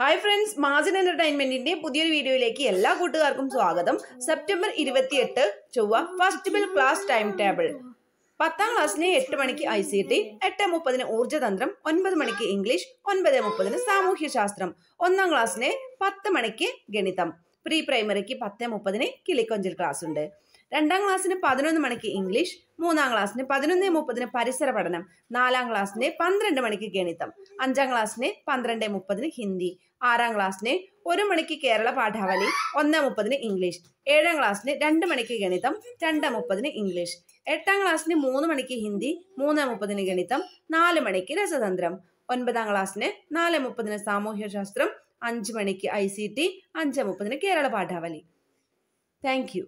hi friends മാജിൻ എന്റർടൈൻമെന്റിന്റെ പുതിയൊരു വീഡിയോയിലേക്ക് എല്ലാ കൂട്ടുകാർക്കും സ്വാഗതം സെപ്റ്റംബർ ഇരുപത്തിയെട്ട് ചൊവ്വ first bell class time table പത്താം ക്ലാസ്സിന് എട്ട് മണിക്ക് ഐ സി ടി എട്ട് മുപ്പതിന് ഊർജ്ജതന്ത്രം ഒൻപത് മണിക്ക് ഇംഗ്ലീഷ് ഒൻപത് മുപ്പതിന് സാമൂഹ്യശാസ്ത്രം ഒന്നാം ക്ലാസ്സിന് പത്ത് മണിക്ക് ഗണിതം പ്രീ പ്രൈമറിക്ക് പത്ത് മുപ്പതിന് കിളിക്കൊഞ്ചിൽ ക്ലാസ് ഉണ്ട് രണ്ടാം ക്ലാസ്സിന് പതിനൊന്ന് മണിക്ക് ഇംഗ്ലീഷ് മൂന്നാം ക്ലാസ്സിന് പതിനൊന്ന് മുപ്പതിന് പരിസര പഠനം നാലാം ക്ലാസ്സിന് പന്ത്രണ്ട് മണിക്ക് ഗണിതം അഞ്ചാം ക്ലാസ്സിന് പന്ത്രണ്ട് മുപ്പതിന് ഹിന്ദി ആറാം ക്ലാസ്സിന് ഒരു മണിക്ക് കേരള പാഠാവലി ഒന്ന് മുപ്പതിന് ഇംഗ്ലീഷ് ഏഴാം ക്ലാസ്സിന് രണ്ട് മണിക്ക് ഗണിതം രണ്ട് മുപ്പതിന് ഇംഗ്ലീഷ് എട്ടാം ക്ലാസ്സിന് മൂന്ന് മണിക്ക് ഹിന്ദി മൂന്ന് മുപ്പതിന് ഗണിതം നാല് മണിക്ക് രസതന്ത്രം ഒൻപതാം ക്ലാസ്സിന് നാല് മുപ്പതിന് സാമൂഹ്യശാസ്ത്രം അഞ്ച് മണിക്ക് ഐ സി ടി അഞ്ച് മുപ്പതിന് കേരള പാഠാവലി താങ്ക്